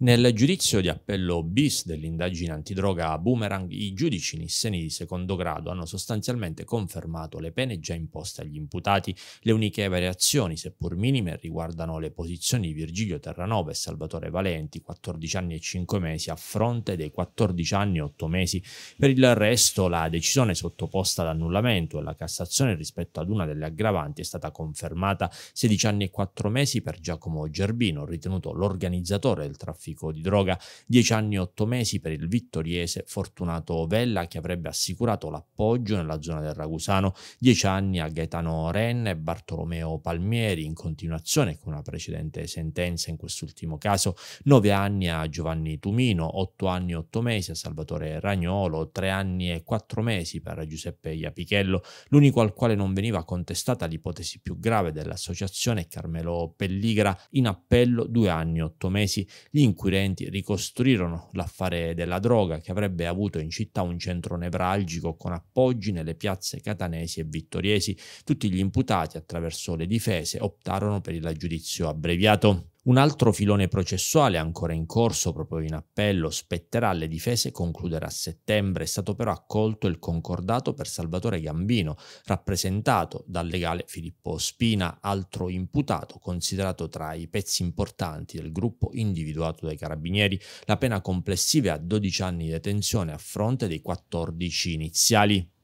Nel giudizio di appello bis dell'indagine antidroga a Boomerang, i giudici nisseni di secondo grado hanno sostanzialmente confermato le pene già imposte agli imputati. Le uniche variazioni, seppur minime, riguardano le posizioni di Virgilio Terranova e Salvatore Valenti, 14 anni e 5 mesi, a fronte dei 14 anni e 8 mesi. Per il resto, la decisione sottoposta ad annullamento e la Cassazione rispetto ad una delle aggravanti è stata confermata 16 anni e 4 mesi per Giacomo Gerbino, ritenuto l'organizzatore del traffico traffico di droga, Dieci anni e otto mesi per il vittoriese Fortunato Vella che avrebbe assicurato l'appoggio nella zona del Ragusano, Dieci anni a Gaetano Renna e Bartolomeo Palmieri in continuazione con una precedente sentenza in quest'ultimo caso, Nove anni a Giovanni Tumino, otto anni e otto mesi a Salvatore Ragnolo, tre anni e quattro mesi per Giuseppe Iapichello, l'unico al quale non veniva contestata l'ipotesi più grave dell'associazione Carmelo Pelligra in appello due anni e otto mesi. Gli inquirenti ricostruirono l'affare della droga che avrebbe avuto in città un centro nevralgico con appoggi nelle piazze catanesi e vittoriesi. Tutti gli imputati attraverso le difese optarono per il giudizio abbreviato. Un altro filone processuale ancora in corso proprio in appello spetterà alle difese concludere a settembre. È stato però accolto il concordato per Salvatore Gambino, rappresentato dal legale Filippo Spina, altro imputato considerato tra i pezzi importanti del gruppo individuato dai carabinieri. La pena complessiva è a 12 anni di detenzione a fronte dei 14 iniziali.